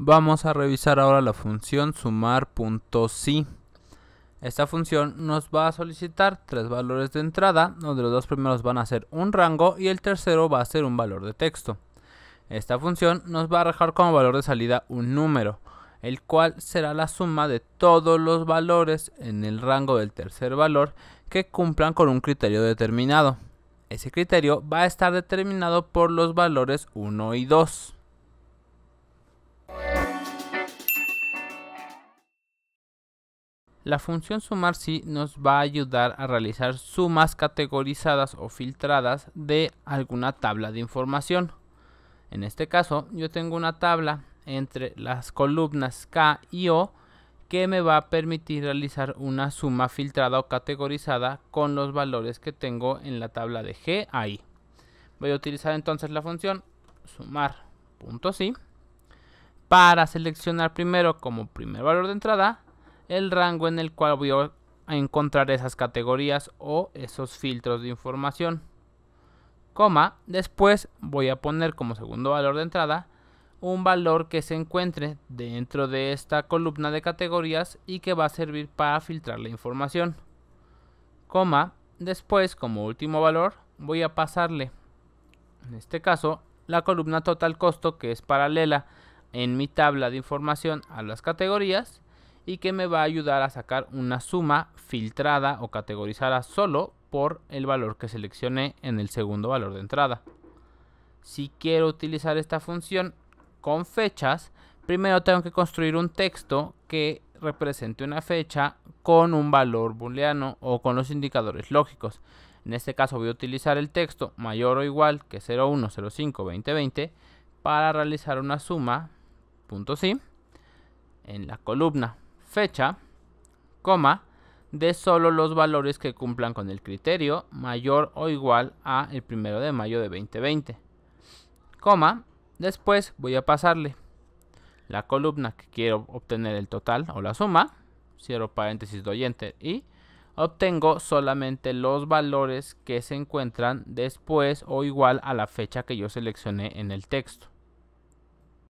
Vamos a revisar ahora la función sumar.si. Esta función nos va a solicitar tres valores de entrada, donde los dos primeros van a ser un rango y el tercero va a ser un valor de texto. Esta función nos va a arrojar como valor de salida un número, el cual será la suma de todos los valores en el rango del tercer valor que cumplan con un criterio determinado. Ese criterio va a estar determinado por los valores 1 y 2. La función sumar si nos va a ayudar a realizar sumas categorizadas o filtradas de alguna tabla de información. En este caso, yo tengo una tabla entre las columnas K y O que me va a permitir realizar una suma filtrada o categorizada con los valores que tengo en la tabla de G ahí. Voy a utilizar entonces la función sumar.si para seleccionar primero como primer valor de entrada el rango en el cual voy a encontrar esas categorías o esos filtros de información. Coma, después voy a poner como segundo valor de entrada un valor que se encuentre dentro de esta columna de categorías y que va a servir para filtrar la información. Coma, después como último valor voy a pasarle, en este caso, la columna total costo que es paralela en mi tabla de información a las categorías y que me va a ayudar a sacar una suma filtrada o categorizada solo por el valor que seleccioné en el segundo valor de entrada. Si quiero utilizar esta función con fechas, primero tengo que construir un texto que represente una fecha con un valor booleano o con los indicadores lógicos. En este caso voy a utilizar el texto mayor o igual que 01052020 para realizar una suma, punto en la columna fecha, coma, de solo los valores que cumplan con el criterio mayor o igual a el primero de mayo de 2020. Coma, después voy a pasarle la columna que quiero obtener el total o la suma, cierro paréntesis, doy enter y obtengo solamente los valores que se encuentran después o igual a la fecha que yo seleccioné en el texto.